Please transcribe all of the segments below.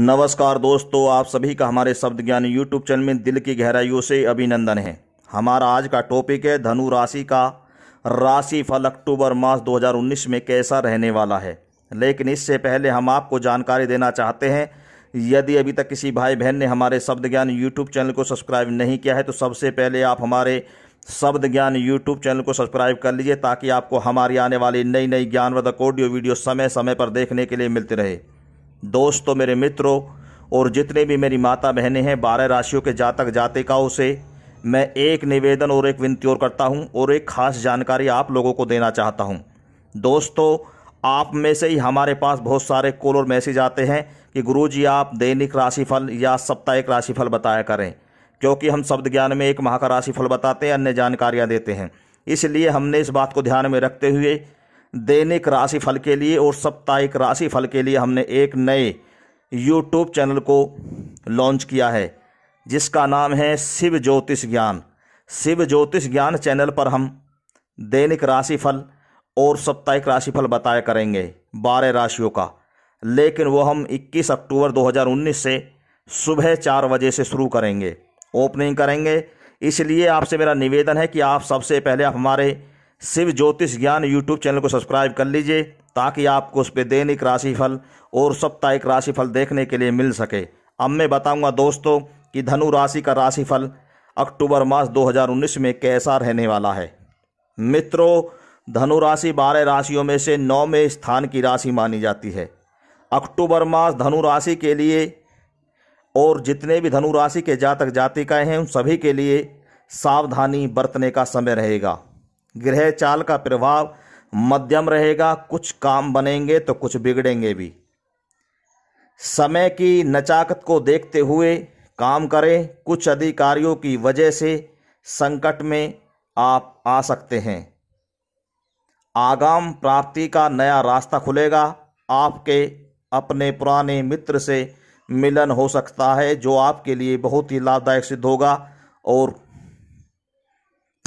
नमस्कार दोस्तों आप सभी का हमारे शब्द ज्ञान यूट्यूब चैनल में दिल की गहराइयों से अभिनंदन है हमारा आज का टॉपिक है धनु राशि का राशि फल अक्टूबर मास 2019 में कैसा रहने वाला है लेकिन इससे पहले हम आपको जानकारी देना चाहते हैं यदि अभी तक किसी भाई बहन ने हमारे शब्द ज्ञान यूट्यूब चैनल को सब्सक्राइब नहीं किया है तो सबसे पहले आप हमारे शब्द ज्ञान यूट्यूब चैनल को सब्सक्राइब कर लीजिए ताकि आपको हमारी आने वाली नई नई ज्ञानवर्धक ऑडियो वीडियो समय समय पर देखने के लिए मिलती रहे दोस्तों तो मेरे मित्रों और जितने भी मेरी माता बहनें हैं बारह राशियों के जातक जातिकाओं से मैं एक निवेदन और एक विनती और करता हूं और एक खास जानकारी आप लोगों को देना चाहता हूं दोस्तों आप में से ही हमारे पास बहुत सारे कॉल और मैसेज आते हैं कि गुरु जी आप दैनिक राशिफल या साप्ताहिक राशिफल बताया करें क्योंकि हम शब्द ज्ञान में एक माह का राशिफल बताते हैं अन्य जानकारियाँ देते हैं इसलिए हमने इस बात को ध्यान में रखते हुए दैनिक राशि फल के लिए और साप्ताहिक राशि फल के लिए हमने एक नए यूट्यूब चैनल को लॉन्च किया है जिसका नाम है शिव ज्योतिष ज्ञान शिव ज्योतिष ज्ञान चैनल पर हम दैनिक राशि फल और साप्ताहिक राशिफल बताया करेंगे बारह राशियों का लेकिन वो हम 21 अक्टूबर 2019 से सुबह चार बजे से शुरू करेंगे ओपनिंग करेंगे इसलिए आपसे मेरा निवेदन है कि आप सबसे पहले हमारे शिव ज्योतिष ज्ञान यूट्यूब चैनल को सब्सक्राइब कर लीजिए ताकि आपको उस पर दैनिक राशिफल और साप्ताहिक राशिफल देखने के लिए मिल सके अब मैं बताऊंगा दोस्तों कि धनु राशि का राशिफल अक्टूबर मास 2019 में कैसा रहने वाला है मित्रों धनु राशि बारह राशियों में से नौवें स्थान की राशि मानी जाती है अक्टूबर मास धनु राशि के लिए और जितने भी धनु राशि के जातक जातिकाएँ हैं उन सभी के लिए सावधानी बरतने का समय रहेगा ग्रह चाल का प्रभाव मध्यम रहेगा कुछ काम बनेंगे तो कुछ बिगड़ेंगे भी समय की नचाकत को देखते हुए काम करें कुछ अधिकारियों की वजह से संकट में आप आ सकते हैं आगाम प्राप्ति का नया रास्ता खुलेगा आपके अपने पुराने मित्र से मिलन हो सकता है जो आपके लिए बहुत ही लाभदायक सिद्ध होगा और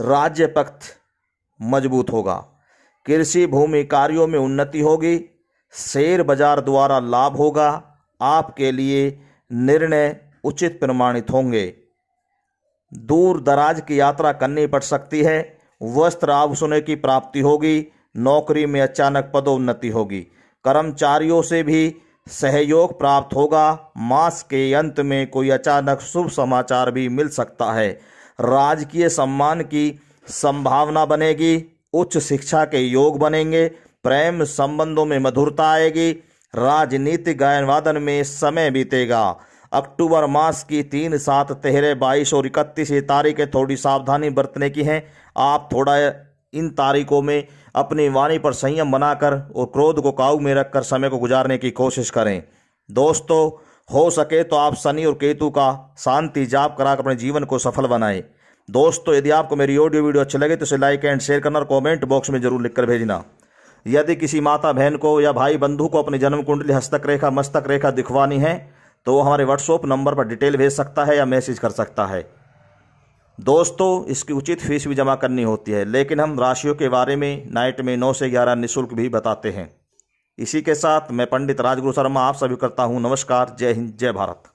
राज्य पक्ष मजबूत होगा कृषि भूमि कार्यों में उन्नति होगी शेयर बाजार द्वारा लाभ होगा आपके लिए निर्णय उचित प्रमाणित होंगे दूर दराज की यात्रा करनी पड़ सकती है वस्त्र आभूषणों की प्राप्ति होगी नौकरी में अचानक पदोन्नति होगी कर्मचारियों से भी सहयोग प्राप्त होगा मास के अंत में कोई अचानक शुभ समाचार भी मिल सकता है राजकीय सम्मान की संभावना बनेगी उच्च शिक्षा के योग बनेंगे प्रेम संबंधों में मधुरता आएगी राजनीतिक गायन वादन में समय बीतेगा अक्टूबर मास की तीन सात तेरह बाईस और इकतीस ये तारीखें थोड़ी सावधानी बरतने की हैं आप थोड़ा इन तारीखों में अपनी वाणी पर संयम बनाकर और क्रोध को काबू में रखकर समय को गुजारने की कोशिश करें दोस्तों हो सके तो आप शनि और केतु का शांति जाप कराकर अपने जीवन को सफल बनाएं दोस्तों यदि आपको मेरी ऑडियो वीडियो अच्छी लगे तो इसे लाइक एंड शेयर करना और कमेंट बॉक्स में जरूर लिखकर भेजना यदि किसी माता बहन को या भाई बंधु को अपनी जन्म कुंडली हस्तक रेखा मस्तक रेखा दिखवानी है तो वो हमारे व्हाट्सअप नंबर पर डिटेल भेज सकता है या मैसेज कर सकता है दोस्तों इसकी उचित फीस भी जमा करनी होती है लेकिन हम राशियों के बारे में नाइट में नौ से ग्यारह निःशुल्क भी बताते हैं इसी के साथ मैं पंडित राजगुरु शर्मा आप सभी करता हूँ नमस्कार जय हिंद जय भारत